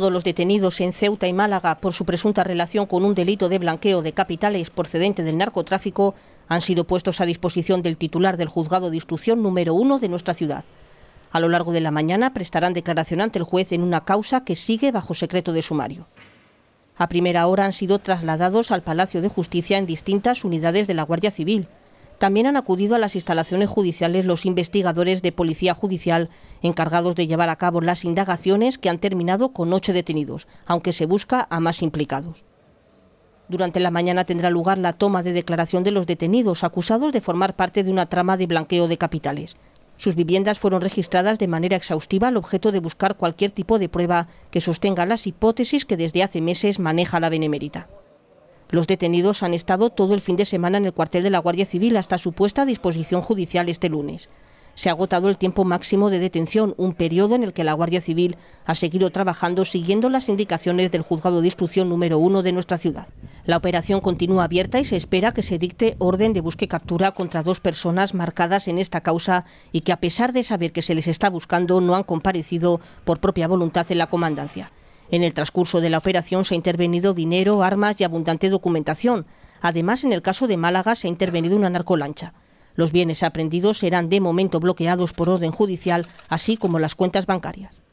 todos los detenidos en Ceuta y Málaga por su presunta relación con un delito de blanqueo de capitales procedente del narcotráfico han sido puestos a disposición del titular del juzgado de instrucción número uno de nuestra ciudad. A lo largo de la mañana prestarán declaración ante el juez en una causa que sigue bajo secreto de sumario. A primera hora han sido trasladados al Palacio de Justicia en distintas unidades de la Guardia Civil, también han acudido a las instalaciones judiciales los investigadores de policía judicial encargados de llevar a cabo las indagaciones que han terminado con ocho detenidos, aunque se busca a más implicados. Durante la mañana tendrá lugar la toma de declaración de los detenidos acusados de formar parte de una trama de blanqueo de capitales. Sus viviendas fueron registradas de manera exhaustiva al objeto de buscar cualquier tipo de prueba que sostenga las hipótesis que desde hace meses maneja la Benemérita. Los detenidos han estado todo el fin de semana en el cuartel de la Guardia Civil hasta su puesta a disposición judicial este lunes. Se ha agotado el tiempo máximo de detención, un periodo en el que la Guardia Civil ha seguido trabajando siguiendo las indicaciones del juzgado de instrucción número uno de nuestra ciudad. La operación continúa abierta y se espera que se dicte orden de búsqueda y captura contra dos personas marcadas en esta causa y que a pesar de saber que se les está buscando no han comparecido por propia voluntad en la comandancia. En el transcurso de la operación se ha intervenido dinero, armas y abundante documentación. Además, en el caso de Málaga se ha intervenido una narcolancha. Los bienes aprendidos serán de momento bloqueados por orden judicial, así como las cuentas bancarias.